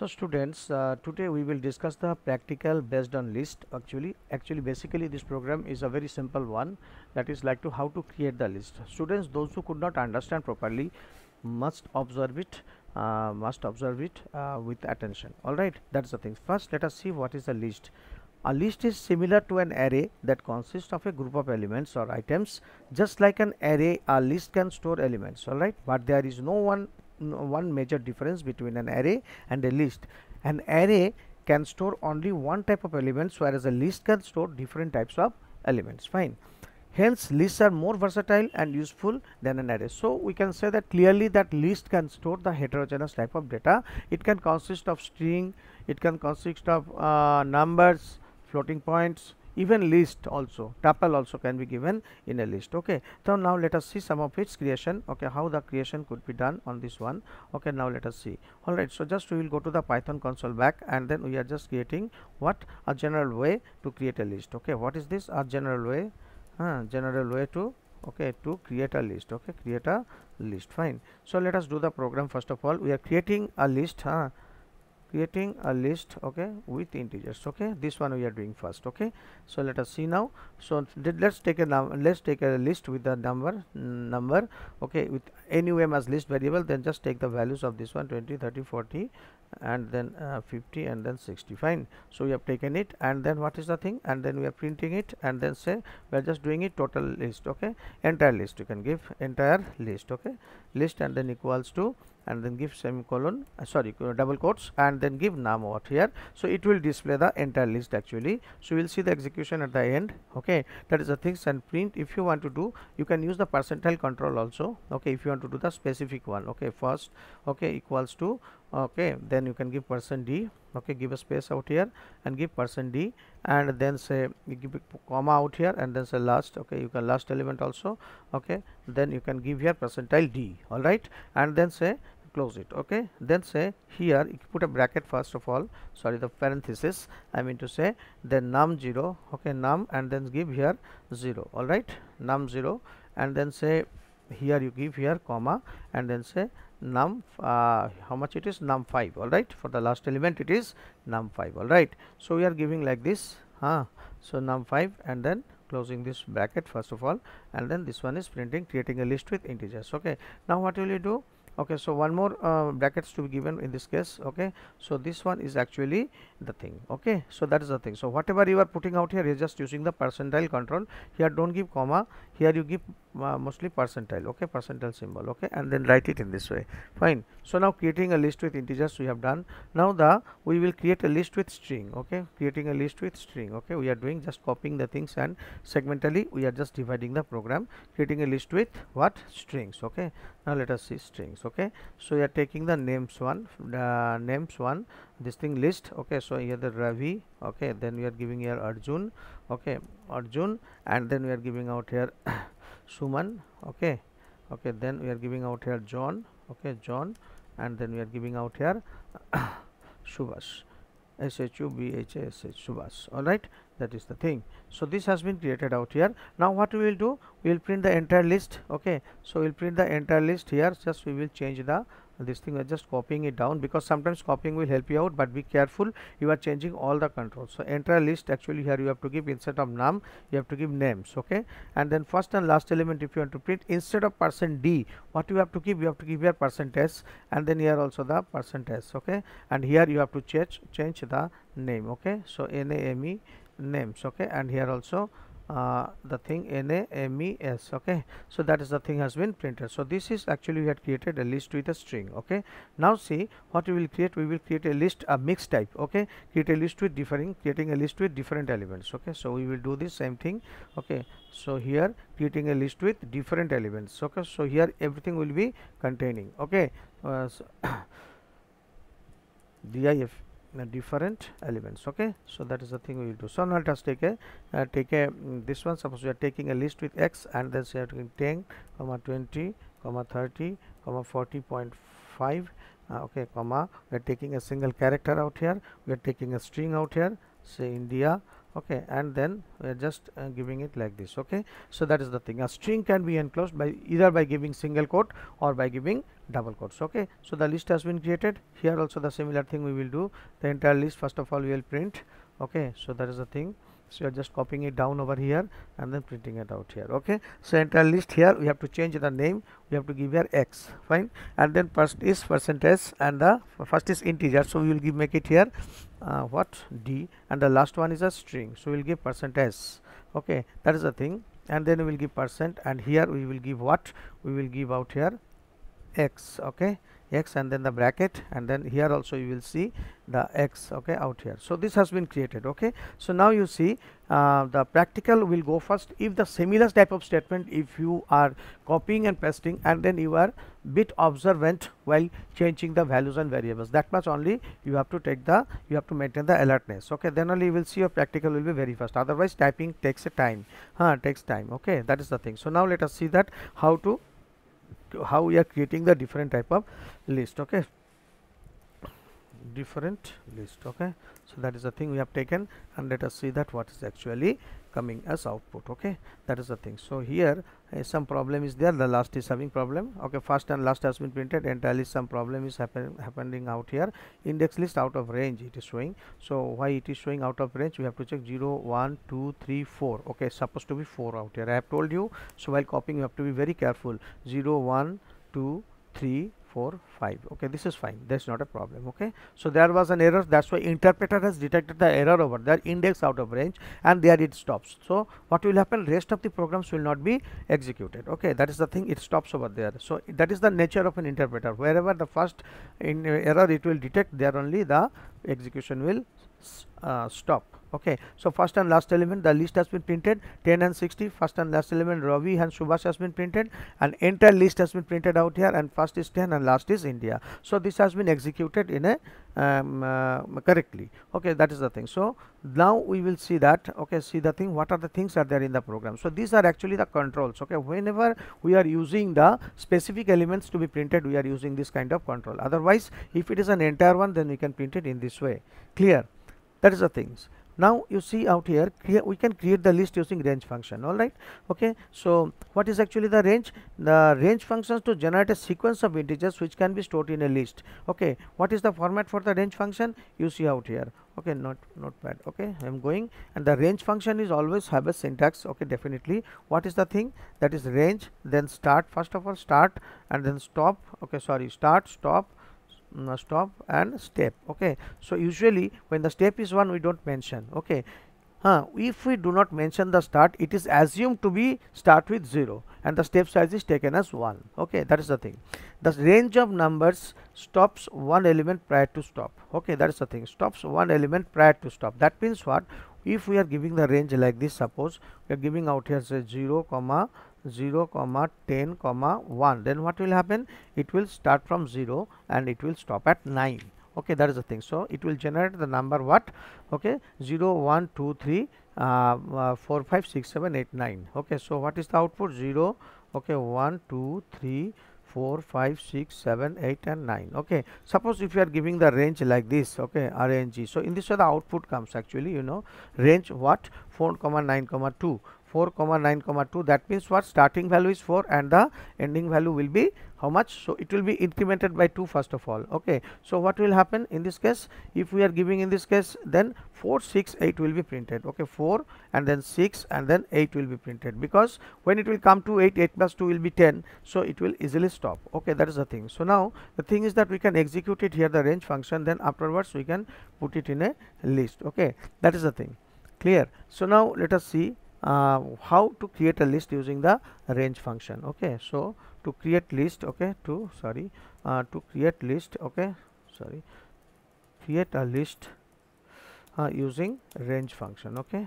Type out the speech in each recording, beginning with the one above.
so students uh, today we will discuss the practical based on list actually actually basically this program is a very simple one that is like to how to create the list students those who could not understand properly must observe it uh, must observe it uh, with attention all right that's the thing first let us see what is a list a list is similar to an array that consists of a group of elements or items just like an array a list can store elements all right but there is no one one major difference between an array and a list an array can store only one type of elements whereas a list can store different types of elements fine hence lists are more versatile and useful than an array so we can say that clearly that list can store the heterogeneous type of data it can consist of string it can consist of uh, numbers floating points even list also tuple also can be given in a list okay so now let us see some of its creation okay how the creation could be done on this one okay now let us see all right so just we will go to the python console back and then we are just creating what a general way to create a list okay what is this a general way uh, general way to okay to create a list okay create a list fine so let us do the program first of all we are creating a list huh creating a list okay with integers okay this one we are doing first okay so let us see now so let's take a let's take a list with the number number okay with num as list variable then just take the values of this one 20 30 40 and then uh, 50 and then 60 fine so we have taken it and then what is the thing and then we are printing it and then say we are just doing it total list okay entire list you can give entire list okay list and then equals to and then give semicolon uh, sorry uh, double quotes and then give num over here so it will display the entire list actually so we'll see the execution at the end okay that is the things and print if you want to do you can use the percentile control also okay if you want to do the specific one okay first okay equals to okay then you can give percent d okay give a space out here and give percent d and then say you give a comma out here and then say last okay you can last element also okay then you can give here percentile d all right and then say close it okay then say here you put a bracket first of all sorry the parenthesis i mean to say then num 0 okay num and then give here 0 all right num 0 and then say here you give here comma and then say num uh, how much it is num5 all right for the last element it is num5 all right so we are giving like this huh so num5 and then closing this bracket first of all and then this one is printing creating a list with integers okay now what will you do okay so one more uh, brackets to be given in this case okay so this one is actually the thing okay so that is the thing so whatever you are putting out here is just using the percentile control here don't give comma here you give uh, mostly percentile okay percentile symbol okay and then write it in this way fine so now creating a list with integers we have done now the we will create a list with string okay creating a list with string okay we are doing just copying the things and segmentally we are just dividing the program creating a list with what strings okay now let us see strings okay so we are taking the names one uh, names one this thing list okay so here the ravi okay then we are giving here arjun okay arjun and then we are giving out here Suman okay okay then we are giving out here John okay John and then we are giving out here Subhash S H U B H A S H Shubas. all right that is the thing so this has been created out here now what we will do we will print the entire list okay so we'll print the entire list here just we will change the this thing are uh, just copying it down because sometimes copying will help you out but be careful you are changing all the controls so enter list actually here you have to give instead of num you have to give names okay and then first and last element if you want to print instead of percent d what you have to give you have to give here percent s and then here also the percent s okay and here you have to change change the name okay so name names okay and here also uh, the thing NAMES okay so that is the thing has been printed so this is actually we had created a list with a string okay now see what we will create we will create a list a mixed type okay create a list with differing creating a list with different elements okay so we will do the same thing okay so here creating a list with different elements okay so here everything will be containing okay uh, so DIF uh, different elements okay so that is the thing we will do so now let us take a uh, take a um, this one suppose we are taking a list with x and then say taking 10 comma 20 comma 30 comma 40.5 uh, okay comma we are taking a single character out here we are taking a string out here say india okay and then we are just uh, giving it like this okay so that is the thing a string can be enclosed by either by giving single quote or by giving double quotes okay so the list has been created here also the similar thing we will do the entire list first of all we will print okay so that is the thing so you're just copying it down over here and then printing it out here okay so entire list here we have to change the name we have to give here x fine and then first is percentage and the first is integer so we will give make it here uh, what d and the last one is a string so we'll give percentage okay that is the thing and then we will give percent and here we will give what we will give out here x okay x and then the bracket and then here also you will see the x okay out here so this has been created okay so now you see uh, the practical will go first if the similar type of statement if you are copying and pasting and then you are bit observant while changing the values and variables that much only you have to take the you have to maintain the alertness okay then only you will see your practical will be very fast otherwise typing takes a time huh takes time okay that is the thing so now let us see that how to how we are creating the different type of list okay different list okay so that is the thing we have taken and let us see that what is actually coming as output okay that is the thing so here uh, some problem is there the last is having problem okay first and last has been printed entirely some problem is happening out here index list out of range it is showing so why it is showing out of range we have to check 0 1 2 3 4 okay supposed to be 4 out here i have told you so while copying you have to be very careful 0 1 2 3 4 5 okay this is fine that's not a problem okay so there was an error that's why interpreter has detected the error over there index out of range and there it stops so what will happen rest of the programs will not be executed okay that is the thing it stops over there so that is the nature of an interpreter wherever the first in, uh, error it will detect there only the execution will uh, stop okay so first and last element the list has been printed 10 and 60 first and last element ravi and subhash has been printed and entire list has been printed out here and first is 10 and last is india so this has been executed in a um, uh, correctly okay that is the thing so now we will see that okay see the thing what are the things are there in the program so these are actually the controls okay whenever we are using the specific elements to be printed we are using this kind of control otherwise if it is an entire one then we can print it in this way clear that is the things now you see out here we can create the list using range function all right okay so what is actually the range the range functions to generate a sequence of integers which can be stored in a list okay what is the format for the range function you see out here okay not not bad okay i'm going and the range function is always have a syntax okay definitely what is the thing that is range then start first of all start and then stop okay sorry start stop stop and step okay so usually when the step is one we don't mention okay huh, if we do not mention the start it is assumed to be start with 0 and the step size is taken as 1 okay that is the thing the range of numbers stops one element prior to stop okay that is the thing stops one element prior to stop that means what if we are giving the range like this suppose we are giving out here say 0 comma 0 comma 10 comma 1 then what will happen it will start from 0 and it will stop at 9 okay that is the thing so it will generate the number what okay 0 1 2 3 uh, uh, 4 5 6 7 8 9 okay so what is the output 0 okay 1 2 3 4 5 6 7 8 and 9 okay suppose if you are giving the range like this okay rng so in this way the output comes actually you know range what 4 comma 9 comma 2 4 comma 9 comma 2 that means what starting value is 4 and the ending value will be how much so it will be incremented by 2 first of all okay so what will happen in this case if we are giving in this case then 4 6 8 will be printed okay 4 and then 6 and then 8 will be printed because when it will come to 8 8 plus 2 will be 10 so it will easily stop okay that is the thing so now the thing is that we can execute it here the range function then afterwards we can put it in a list okay that is the thing clear so now let us see uh, how to create a list using the range function okay so to create list okay to sorry uh, to create list okay sorry create a list uh, using range function okay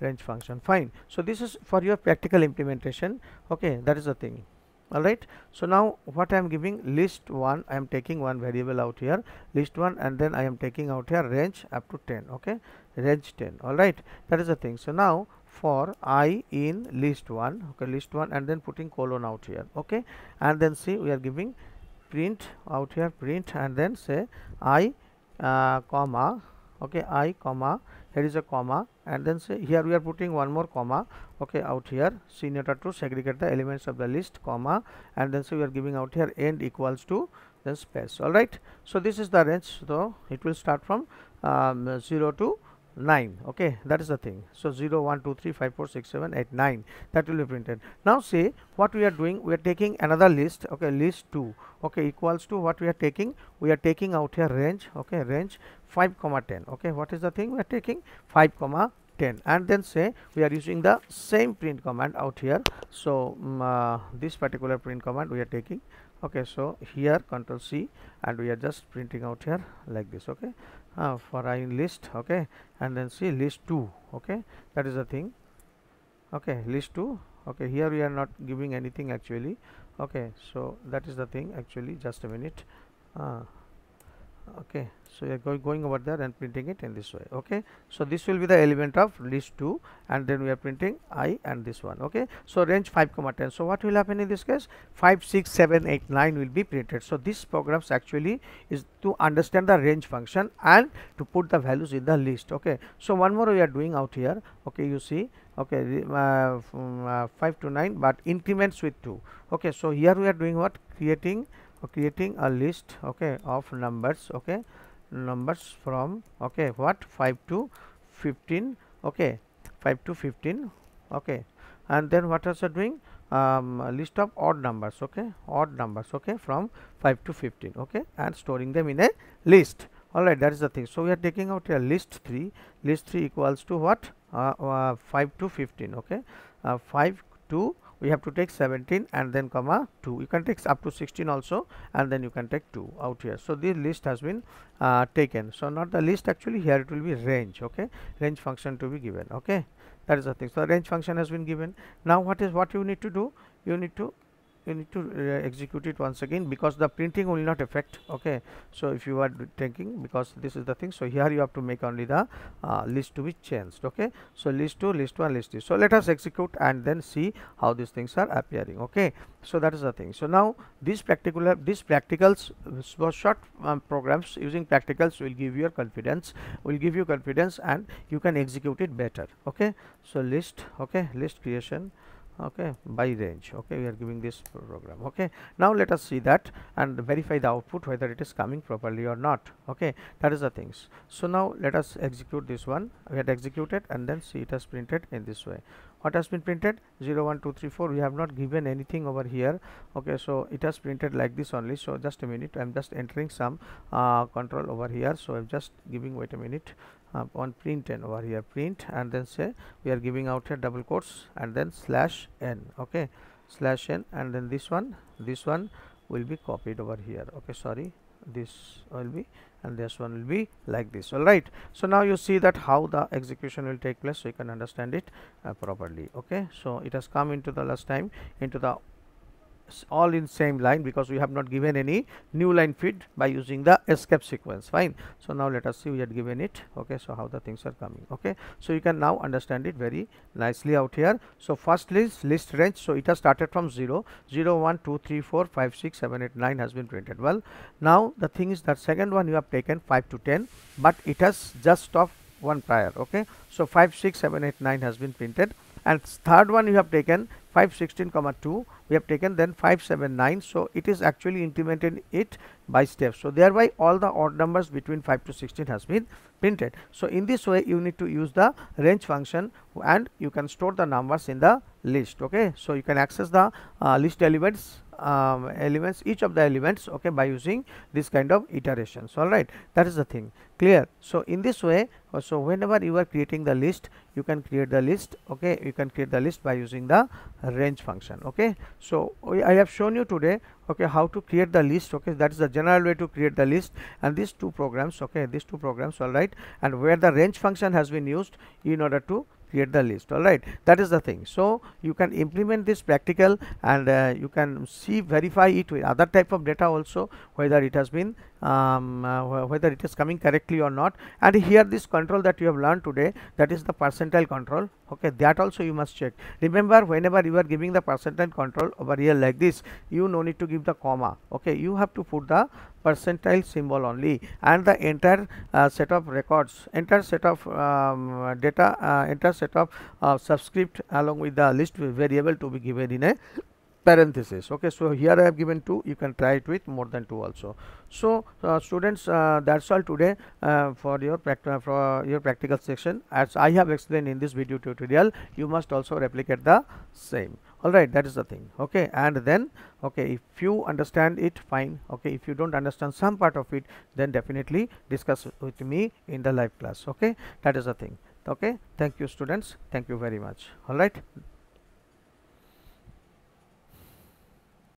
range function fine so this is for your practical implementation okay that is the thing alright so now what I am giving list 1 I am taking one variable out here list 1 and then I am taking out here range up to 10 okay range 10 all right that is the thing so now for i in list 1 okay list 1 and then putting colon out here okay and then see we are giving print out here print and then say i uh, comma okay i comma here is a comma and then say here we are putting one more comma okay out here see to segregate the elements of the list comma and then say we are giving out here end equals to then space all right so this is the range so it will start from um, 0 to 9 okay that is the thing so 0 1 2 3 5 4 6 7 8 9 that will be printed now say what we are doing we are taking another list okay list 2 okay equals to what we are taking we are taking out here range okay range 5 comma 10 okay what is the thing we are taking 5 comma 10 and then say we are using the same print command out here so um, uh, this particular print command we are taking okay so here control c and we are just printing out here like this okay uh, for i list okay and then see list 2 okay that is the thing okay list 2 okay here we are not giving anything actually okay so that is the thing actually just a minute uh, okay so we are go going over there and printing it in this way okay so this will be the element of list 2 and then we are printing i and this one okay so range 5 comma 10 so what will happen in this case 5 6 7 8 9 will be printed so this programs actually is to understand the range function and to put the values in the list okay so one more we are doing out here okay you see okay uh, uh, 5 to 9 but increments with 2 okay so here we are doing what creating creating a list okay of numbers okay numbers from okay what 5 to 15 okay 5 to 15 okay and then what else are doing um, list of odd numbers okay odd numbers okay from 5 to 15 okay and storing them in a list alright that is the thing so we are taking out a list 3 list 3 equals to what uh, uh, 5 to 15 okay uh, 5 to we have to take 17 and then comma 2 you can take up to 16 also and then you can take 2 out here so this list has been uh, taken so not the list actually here it will be range okay range function to be given okay that is the thing so range function has been given now what is what you need to do you need to you need to uh, execute it once again because the printing will not affect okay so if you are taking because this is the thing so here you have to make only the uh, list to be changed okay so list 2 list 1 list 3 so let us execute and then see how these things are appearing okay so that is the thing so now these particular these practicals was uh, short um, programs using practicals will give your confidence will give you confidence and you can execute it better okay so list okay list creation okay by range okay we are giving this program okay now let us see that and verify the output whether it is coming properly or not okay that is the things so now let us execute this one we had executed and then see it has printed in this way what has been printed 0 1 2 3 4 we have not given anything over here okay so it has printed like this only so just a minute i'm just entering some uh, control over here so i'm just giving wait a minute uh, on print n over here print and then say we are giving out a double quotes and then slash n okay slash n and then this one this one will be copied over here okay sorry this will be and this one will be like this all right so now you see that how the execution will take place so you can understand it uh, properly okay so it has come into the last time into the all in same line because we have not given any new line feed by using the escape sequence fine so now let us see we had given it okay so how the things are coming okay so you can now understand it very nicely out here so first list list range so it has started from 0 0 1 2 3 4 5 6 7 8 9 has been printed well now the thing is that second one you have taken 5 to 10 but it has just stopped one prior okay so 5 6 7 8 9 has been printed and third one you have taken 516 comma 2 we have taken then 579 so it is actually implemented it by steps so thereby all the odd numbers between 5 to 16 has been printed so in this way you need to use the range function and you can store the numbers in the list okay so you can access the uh, list elements um, elements each of the elements okay by using this kind of iterations all right that is the thing clear so in this way uh, so whenever you are creating the list you can create the list okay you can create the list by using the range function okay so i have shown you today okay how to create the list okay that is the general way to create the list and these two programs okay these two programs all right and where the range function has been used in order to create the list all right that is the thing so you can implement this practical and uh, you can see verify it with other type of data also whether it has been um, uh, whether it is coming correctly or not and here this control that you have learned today that is the percentile control okay that also you must check remember whenever you are giving the percentile control over here like this you no need to give the comma okay you have to put the percentile symbol only and the entire uh, set of records entire set of um, data uh, entire set of uh, subscript along with the list variable to be given in a parenthesis okay so here i have given two you can try it with more than two also so uh, students uh, that's all today uh, for your uh, for your practical section as i have explained in this video tutorial you must also replicate the same all right that is the thing okay and then okay if you understand it fine okay if you don't understand some part of it then definitely discuss with me in the live class okay that is the thing okay thank you students thank you very much all right